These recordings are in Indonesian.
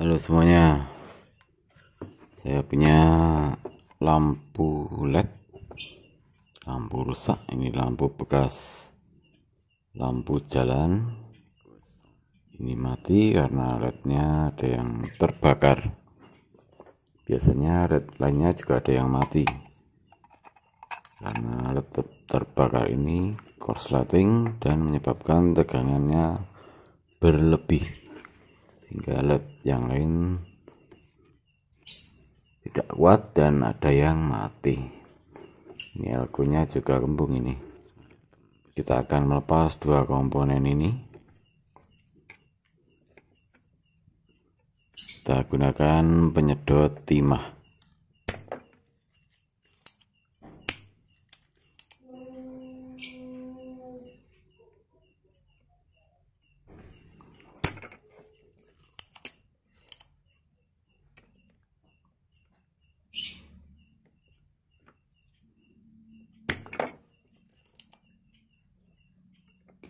Halo semuanya Saya punya lampu led Lampu rusak Ini lampu bekas Lampu jalan Ini mati karena lednya ada yang terbakar Biasanya LED lainnya juga ada yang mati Karena led ter terbakar ini korsleting dan menyebabkan tegangannya berlebih sehingga yang lain tidak kuat dan ada yang mati ini elkonya juga kembung ini kita akan melepas dua komponen ini kita gunakan penyedot timah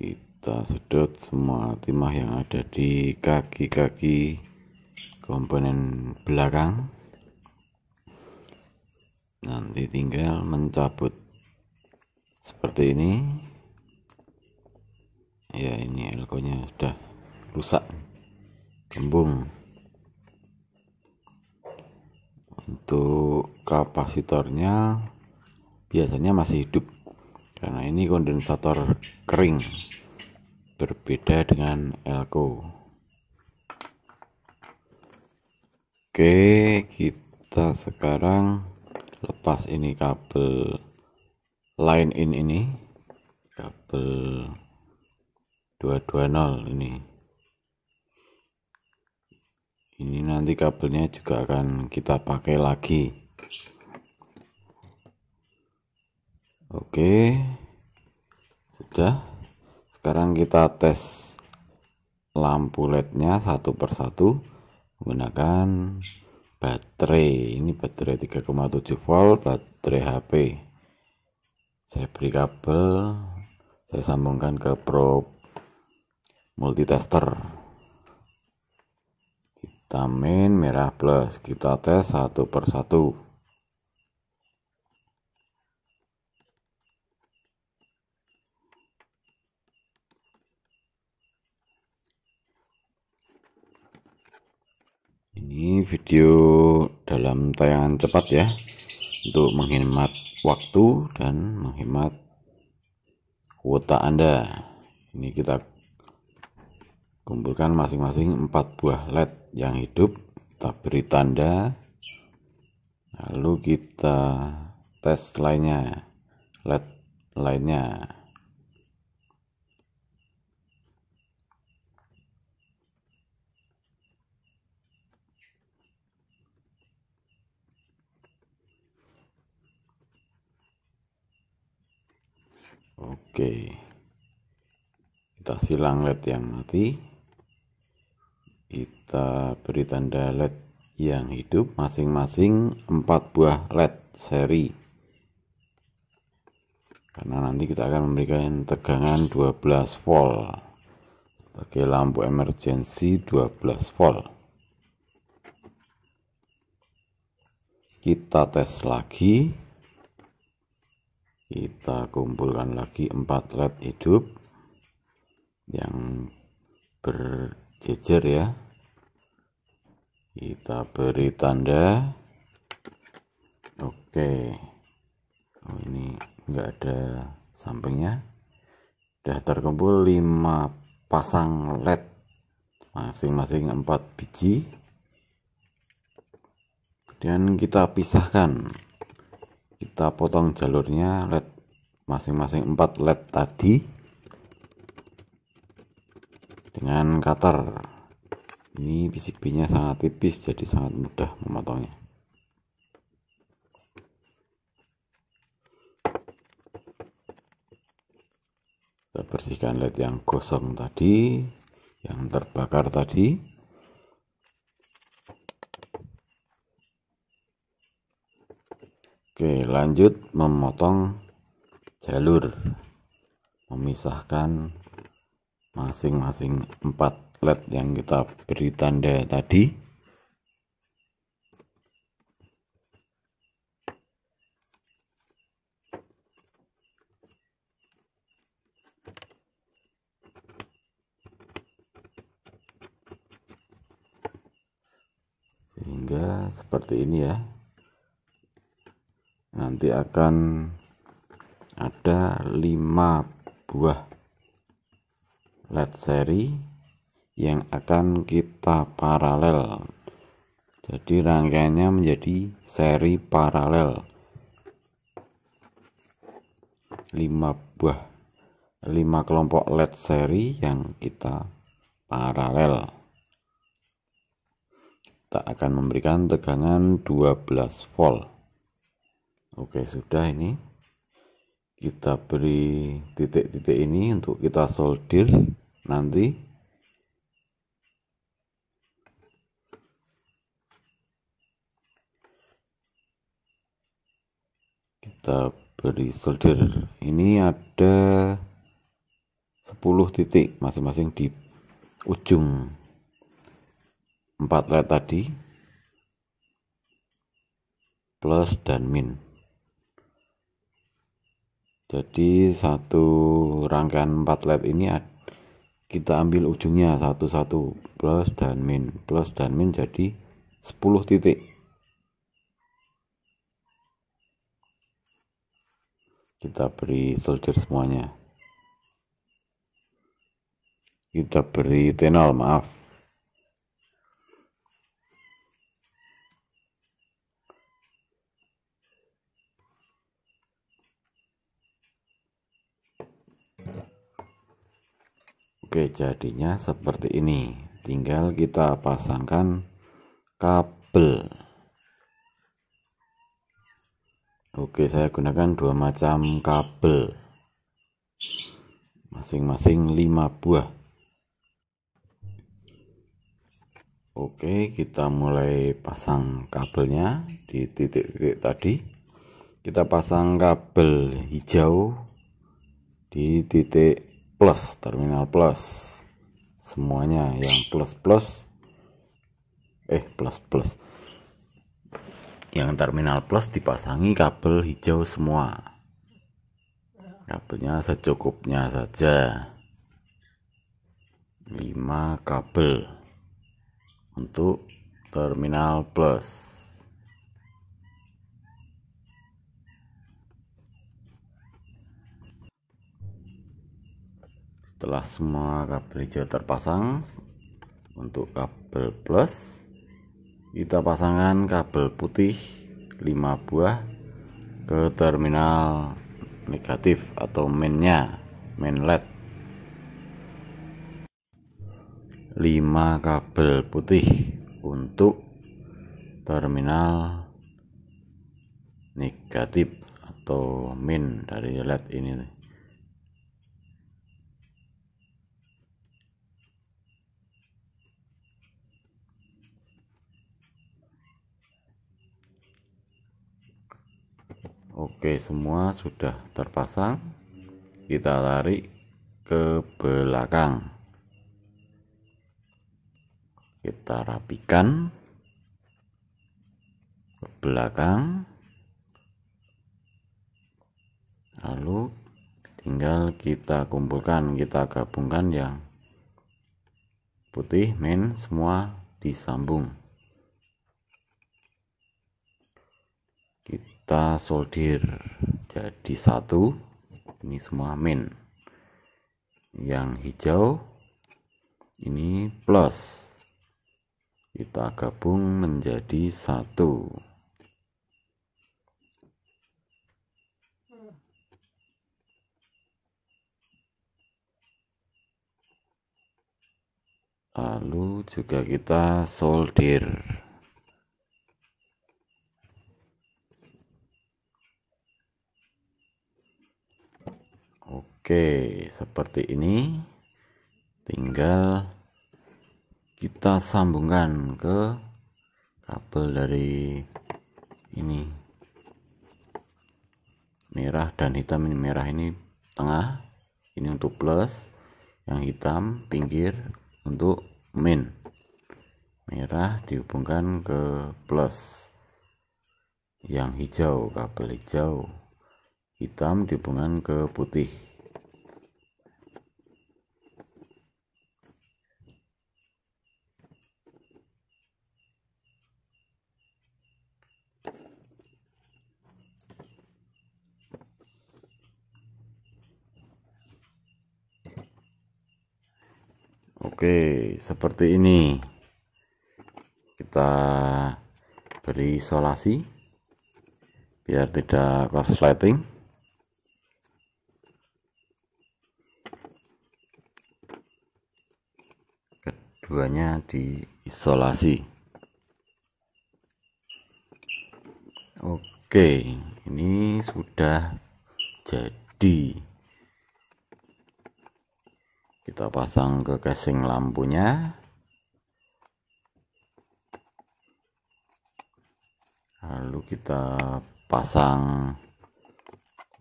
kita sedot semua timah yang ada di kaki-kaki komponen belakang nanti tinggal mencabut seperti ini ya ini elkonya sudah rusak kembung untuk kapasitornya biasanya masih hidup karena ini kondensator kering berbeda dengan elko oke kita sekarang lepas ini kabel line in ini kabel 220 ini ini nanti kabelnya juga akan kita pakai lagi oke okay sudah sekarang kita tes lampu lednya satu persatu menggunakan baterai ini baterai 3,7 volt baterai HP saya beri kabel saya sambungkan ke probe multitester vitamin merah plus kita tes satu persatu ini video dalam tayangan cepat ya untuk menghemat waktu dan menghemat kuota anda ini kita kumpulkan masing-masing 4 buah led yang hidup kita beri tanda lalu kita tes lainnya led lainnya Oke. Kita silang LED yang mati. Kita beri tanda LED yang hidup masing-masing 4 buah LED seri. Karena nanti kita akan memberikan tegangan 12 volt. Sebagai lampu emergency 12 volt. Kita tes lagi kita kumpulkan lagi empat led hidup yang berjejer ya kita beri tanda oke oh ini enggak ada sampingnya sudah terkumpul lima pasang led masing-masing empat biji dan kita pisahkan kita potong jalurnya led masing-masing 4 led tadi dengan cutter ini PCB nya sangat tipis jadi sangat mudah memotongnya kita bersihkan led yang gosong tadi yang terbakar tadi Oke, lanjut memotong jalur. Memisahkan masing-masing empat led yang kita beri tanda tadi. Sehingga seperti ini ya nanti akan ada 5 buah LED seri yang akan kita paralel jadi rangkaiannya menjadi seri paralel 5 buah 5 kelompok LED seri yang kita paralel kita akan memberikan tegangan 12 volt oke sudah ini kita beri titik-titik ini untuk kita solder nanti kita beri solder ini ada 10 titik masing-masing di ujung 4 led tadi plus dan min jadi satu rangkaian 4 led ini kita ambil ujungnya satu-satu plus dan min plus dan min jadi 10 titik kita beri solder semuanya kita beri tenol maaf Oke jadinya seperti ini tinggal kita pasangkan kabel Oke saya gunakan dua macam kabel masing-masing lima buah Oke kita mulai pasang kabelnya di titik-titik tadi kita pasang kabel hijau di titik plus terminal plus semuanya yang plus plus eh plus plus yang terminal plus dipasangi kabel hijau semua kabelnya secukupnya saja 5 kabel untuk terminal plus setelah semua kabel hijau terpasang untuk kabel plus kita pasangkan kabel putih 5 buah ke terminal negatif atau mainnya main led 5 kabel putih untuk terminal negatif atau min dari led ini Oke, semua sudah terpasang. Kita tarik ke belakang. Kita rapikan ke belakang. Lalu tinggal kita kumpulkan, kita gabungkan yang putih, main semua disambung. kita soldir jadi satu ini semua min yang hijau ini plus kita gabung menjadi satu lalu juga kita solder Oke, seperti ini. Tinggal kita sambungkan ke kabel dari ini. Merah dan hitam ini merah ini tengah, ini untuk plus, yang hitam pinggir untuk min. Merah dihubungkan ke plus. Yang hijau kabel hijau, hitam dihubungkan ke putih. Oke, seperti ini. Kita beri isolasi biar tidak korsleting. Keduanya diisolasi. Oke, ini sudah jadi kita pasang ke casing lampunya lalu kita pasang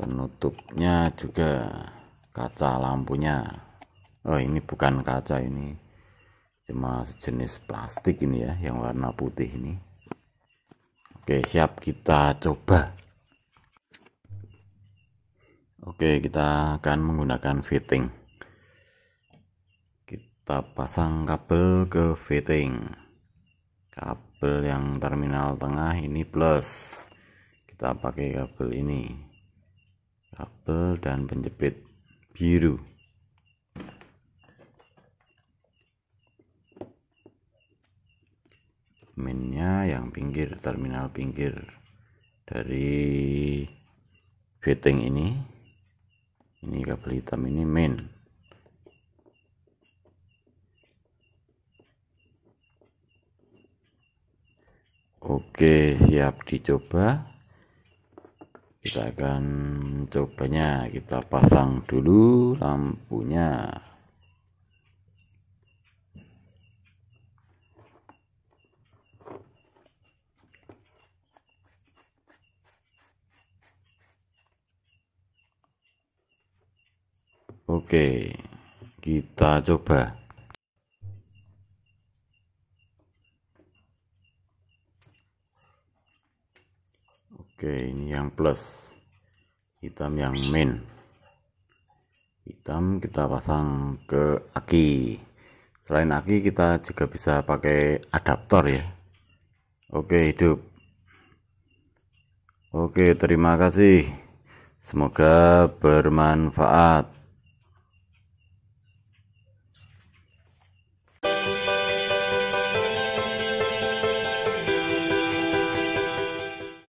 penutupnya juga kaca lampunya oh ini bukan kaca ini cuma sejenis plastik ini ya yang warna putih ini oke siap kita coba oke kita akan menggunakan fitting kita pasang kabel ke fitting kabel yang terminal tengah ini plus kita pakai kabel ini kabel dan penjepit biru minnya yang pinggir terminal pinggir dari fitting ini ini kabel hitam ini main Oke, siap dicoba. Kita akan cobanya. Kita pasang dulu lampunya. Oke, kita coba. Oke ini yang plus hitam yang main hitam kita pasang ke aki selain aki kita juga bisa pakai adaptor ya oke hidup oke terima kasih semoga bermanfaat